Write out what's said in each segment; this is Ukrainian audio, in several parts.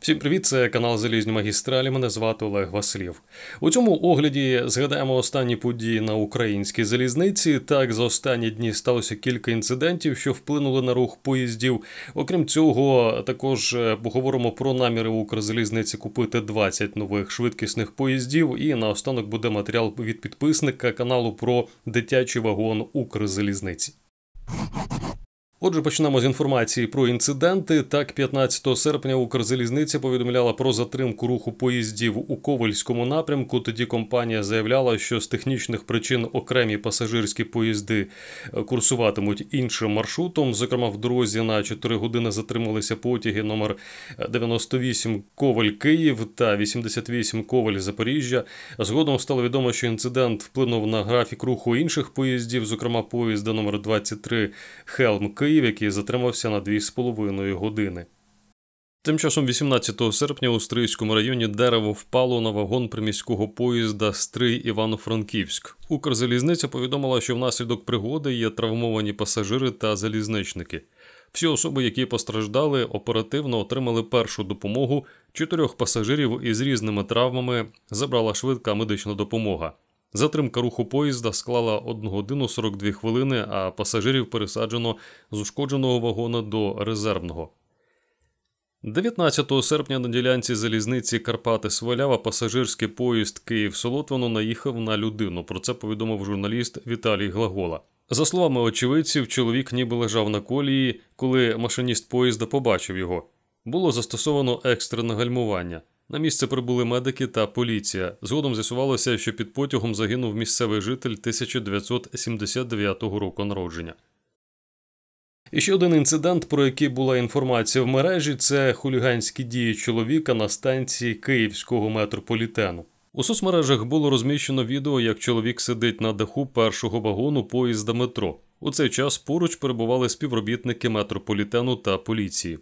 Всім привіт, це канал Залізні Магістралі. Мене звати Олег Василів. У цьому огляді згадаємо останні події на українській залізниці. Так, за останні дні сталося кілька інцидентів, що вплинули на рух поїздів. Окрім цього, також е, поговоримо про наміри Укрзалізниці купити 20 нових швидкісних поїздів. І наостанок буде матеріал від підписника каналу про дитячий вагон Укрзалізниці. Отже, почнемо з інформації про інциденти. Так, 15 серпня Укрзалізниця повідомляла про затримку руху поїздів у Ковальському напрямку. Тоді компанія заявляла, що з технічних причин окремі пасажирські поїзди е, курсуватимуть іншим маршрутом. Зокрема, в дорозі на 4 години затрималися потяги номер 98 е, Коваль Київ та 88 Коваль Запоріжжя. Згодом стало відомо, що інцидент вплинув на графік руху інших поїздів, зокрема поїзда номер 23 Хелм Київ. Київ, який затримався на 2,5 години. Тим часом, 18 серпня, у Стрийському районі дерево впало на вагон приміського поїзда Стрий Івано-Франківськ. Укрзалізниця повідомила, що внаслідок пригоди є травмовані пасажири та залізничники. Всі особи, які постраждали, оперативно отримали першу допомогу. Чотирьох пасажирів із різними травмами забрала швидка медична допомога. Затримка руху поїзда склала 1 годину 42 хвилини, а пасажирів пересаджено з ушкодженого вагона до резервного. 19 серпня на ділянці залізниці Карпати Свалява пасажирський поїзд Київ Солотвино наїхав на людину. Про це повідомив журналіст Віталій Глагола. За словами очевидців, чоловік ніби лежав на колії, коли машиніст поїзда побачив його. Було застосовано екстрене гальмування. На місце прибули медики та поліція. Згодом з'ясувалося, що під потягом загинув місцевий житель 1979 року народження. І ще один інцидент, про який була інформація в мережі, це хуліганські дії чоловіка на станції київського метрополітену. У соцмережах було розміщено відео, як чоловік сидить на даху першого вагону поїзда метро. У цей час поруч перебували співробітники метрополітену та поліції.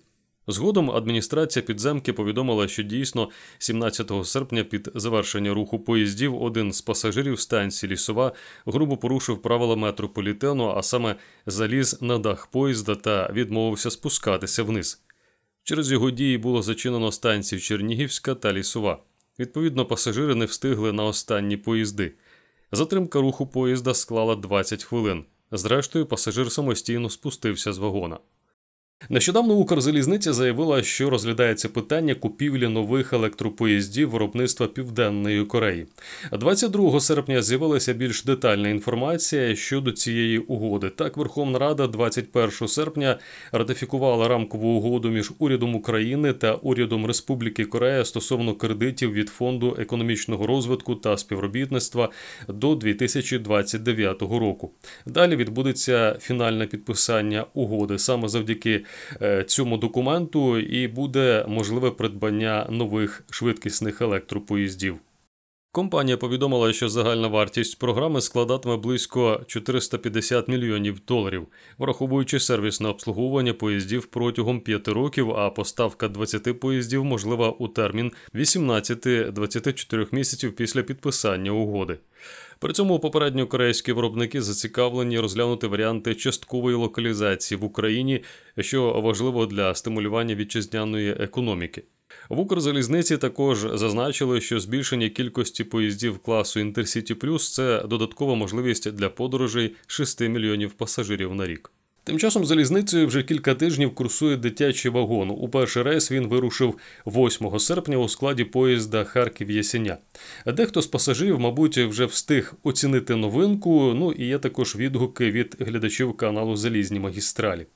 Згодом адміністрація підземки повідомила, що дійсно 17 серпня під завершення руху поїздів один з пасажирів станції лісова грубо порушив правила метрополітену, а саме заліз на дах поїзда та відмовився спускатися вниз. Через його дії було зачинено станції Чернігівська та лісова. Відповідно, пасажири не встигли на останні поїзди. Затримка руху поїзда склала 20 хвилин. Зрештою, пасажир самостійно спустився з вагона. Нещодавно Укрзалізниця заявила, що розглядається питання купівлі нових електропоїздів виробництва Південної Кореї. 22 серпня з'явилася більш детальна інформація щодо цієї угоди. Так, Верховна Рада 21 серпня ратифікувала рамкову угоду між урядом України та урядом Республіки Корея стосовно кредитів від фонду економічного розвитку та співробітництва до 2029 року. Далі відбудеться фінальне підписання угоди саме завдяки. Е, цьому документу, і буде можливе придбання нових швидкісних електропоїздів. Компанія повідомила, що загальна вартість програми складатиме близько 450 мільйонів доларів, враховуючи сервісне обслуговування поїздів протягом 5 років, а поставка 20 поїздів можлива у термін 18-24 місяців після підписання угоди. При цьому попередньо корейські виробники зацікавлені розглянути варіанти часткової локалізації в Україні, що важливо для стимулювання вітчизняної економіки. В Укрзалізниці також зазначили, що збільшення кількості поїздів класу Інтерсіті Плюс це додаткова можливість для подорожей 6 мільйонів пасажирів на рік. Тим часом залізницею вже кілька тижнів курсує дитячий вагон. У перший рейс він вирушив 8 серпня у складі поїзда Харків Ясеня. Дехто з пасажирів, мабуть, вже встиг оцінити новинку. Ну і є також відгуки від глядачів каналу Залізні магістралі.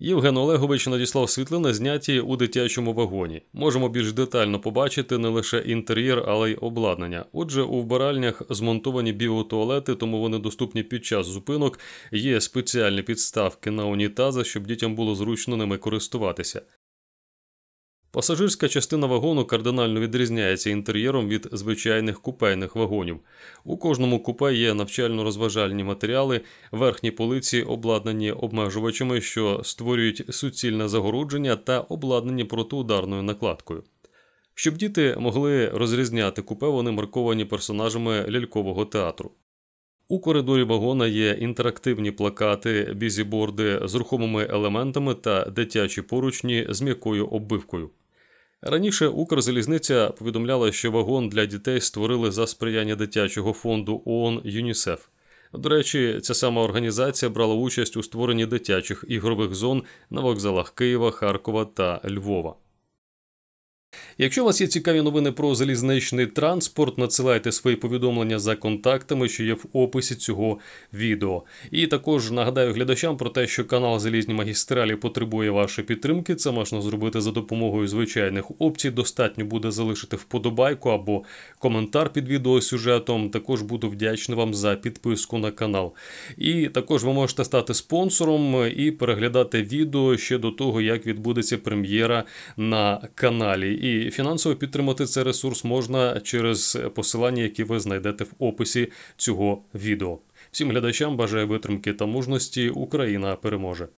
Євген Олегович надіслав світлини, зняті у дитячому вагоні. Можемо більш детально побачити не лише інтер'єр, але й обладнання. Отже, у вбиральнях змонтовані біотуалети, тому вони доступні під час зупинок. Є спеціальні підставки на унітази, щоб дітям було зручно ними користуватися. Пасажирська частина вагону кардинально відрізняється інтер'єром від звичайних купейних вагонів. У кожному купе є навчально-розважальні матеріали, верхні полиці обладнані обмежувачами, що створюють суцільне загородження та обладнані протиударною накладкою. Щоб діти могли розрізняти купе, вони марковані персонажами лялькового театру. У коридорі вагона є інтерактивні плакати, бізіборди з рухомими елементами та дитячі поручні з м'якою оббивкою. Раніше Укрзалізниця повідомляла, що вагон для дітей створили за сприяння дитячого фонду ООН ЮНІСЕФ. До речі, ця сама організація брала участь у створенні дитячих ігрових зон на вокзалах Києва, Харкова та Львова. Якщо у вас є цікаві новини про залізничний транспорт, надсилайте свої повідомлення за контактами, що є в описі цього відео. І також нагадаю глядачам про те, що канал Залізні магістралі потребує вашої підтримки. Це можна зробити за допомогою звичайних опцій. Достатньо буде залишити вподобайку або коментар під відеосюжетом. Також буду вдячний вам за підписку на канал. І також ви можете стати спонсором і переглядати відео ще до того, як відбудеться прем'єра на каналі. І фінансово підтримати цей ресурс можна через посилання, які ви знайдете в описі цього відео. Всім глядачам бажаю витримки та мужності. Україна переможе.